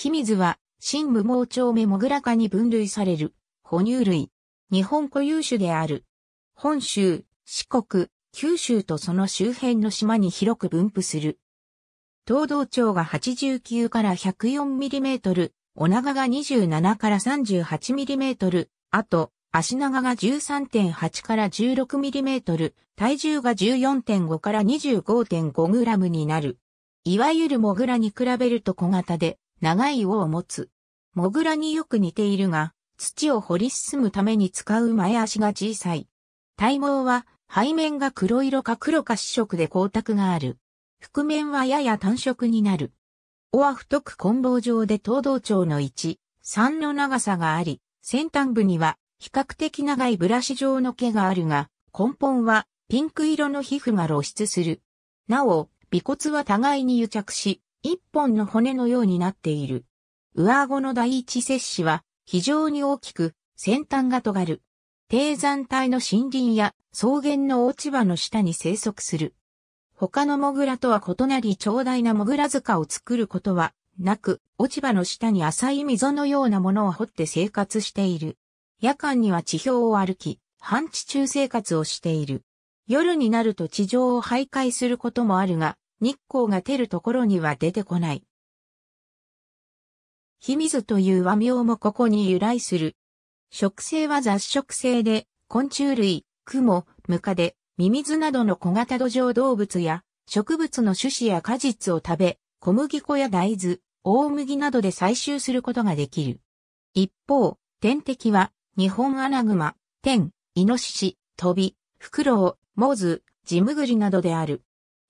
ヒミズは、新無毛鳥目モグラ科に分類される、哺乳類。日本固有種である。本州、四国、九州とその周辺の島に広く分布する。東道町が89から 104mm、お長が27から 38mm、あと、足長が13.8から 16mm、体重が14.5から 25.5g になる。いわゆるモグラに比べると小型で、長い尾を持つ。モグラによく似ているが、土を掘り進むために使う前足が小さい。体毛は背面が黒色か黒か四色で光沢がある。覆面はやや単色になる。尾は太く棍棒状で東道長の1、3の長さがあり、先端部には比較的長いブラシ状の毛があるが、根本はピンク色の皮膚が露出する。なお、尾骨は互いに癒着し、一本の骨のようになっている。上顎の第一接種は非常に大きく、先端が尖る。低山帯の森林や草原の落ち葉の下に生息する。他のモグラとは異なり長大なモグラ塚を作ることはなく、落ち葉の下に浅い溝のようなものを掘って生活している。夜間には地表を歩き、半地中生活をしている。夜になると地上を徘徊することもあるが、日光が照るところには出てこない。秘密という和名もここに由来する。食性は雑食性で、昆虫類、クモ、ムカデ、ミミズなどの小型土壌動物や、植物の種子や果実を食べ、小麦粉や大豆、大麦などで採集することができる。一方、天敵は、日本アナグマ、天、イノシシ、トビ、フクロウ、モズ、ジムグリなどである。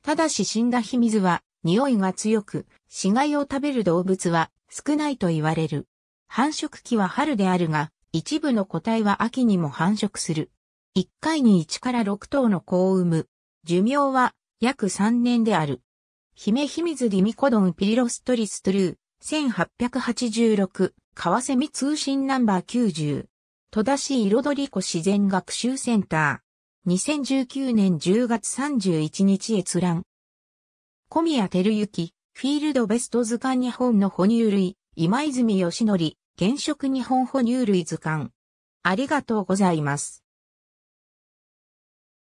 ただし死んだヒミズは匂いが強く、死骸を食べる動物は少ないと言われる。繁殖期は春であるが、一部の個体は秋にも繁殖する。1回に1から6頭の子を産む。寿命は約3年である。ヒメヒミズリミコドンピリロストリストルー、1886、セミ通信ナンバー90。戸田市彩り子自然学習センター。2019年10月31日閲覧。小宮照之、フィールドベスト図鑑日本の哺乳類、今泉義則、現職日本哺乳類図鑑。ありがとうございます。